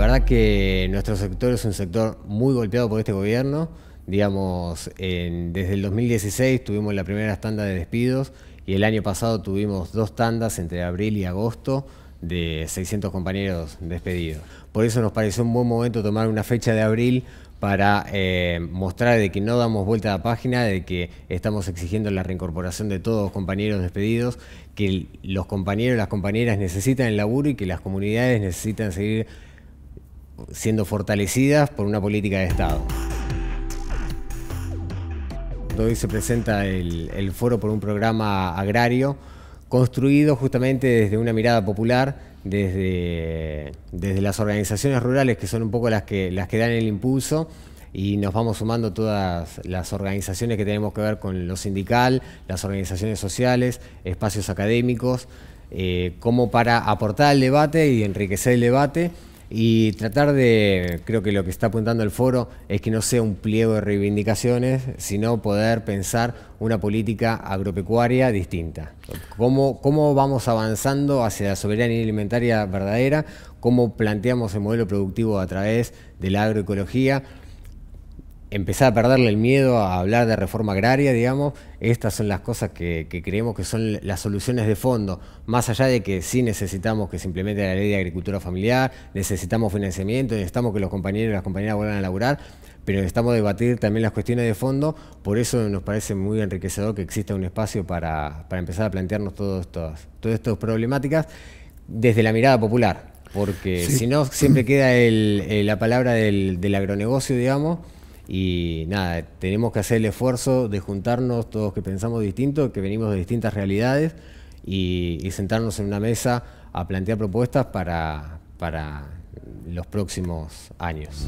La verdad que nuestro sector es un sector muy golpeado por este gobierno. Digamos, desde el 2016 tuvimos la primera tanda de despidos y el año pasado tuvimos dos tandas entre abril y agosto de 600 compañeros despedidos. Por eso nos pareció un buen momento tomar una fecha de abril para eh, mostrar de que no damos vuelta a la página, de que estamos exigiendo la reincorporación de todos los compañeros despedidos, que los compañeros y las compañeras necesitan el laburo y que las comunidades necesitan seguir siendo fortalecidas por una política de Estado. Hoy se presenta el, foro por un programa agrario construido justamente desde una mirada popular, desde, las organizaciones rurales que son un poco las que, las que dan el impulso y nos vamos sumando todas las organizaciones que tenemos que ver con lo sindical, las organizaciones sociales, espacios académicos, eh, como para aportar al debate y enriquecer el debate y tratar de, creo que lo que está apuntando el foro es que no sea un pliego de reivindicaciones, sino poder pensar una política agropecuaria distinta. ¿Cómo, cómo vamos avanzando hacia la soberanía alimentaria verdadera? ¿Cómo planteamos el modelo productivo a través de la agroecología? empezar a perderle el miedo a hablar de reforma agraria, digamos, estas son las cosas que, creemos que son las soluciones de fondo, más allá de que sí necesitamos que se implemente la ley de agricultura familiar, necesitamos financiamiento, necesitamos que los compañeros y las compañeras vuelvan a laburar, pero necesitamos debatir también las cuestiones de fondo, por eso nos parece muy enriquecedor que exista un espacio para, empezar a plantearnos todas estas problemáticas desde la mirada popular, porque si no siempre queda eh, la palabra del agronegocio, digamos, y nada, tenemos que hacer el esfuerzo de juntarnos todos que pensamos distinto, que venimos de distintas realidades y, sentarnos en una mesa a plantear propuestas para, para los próximos años.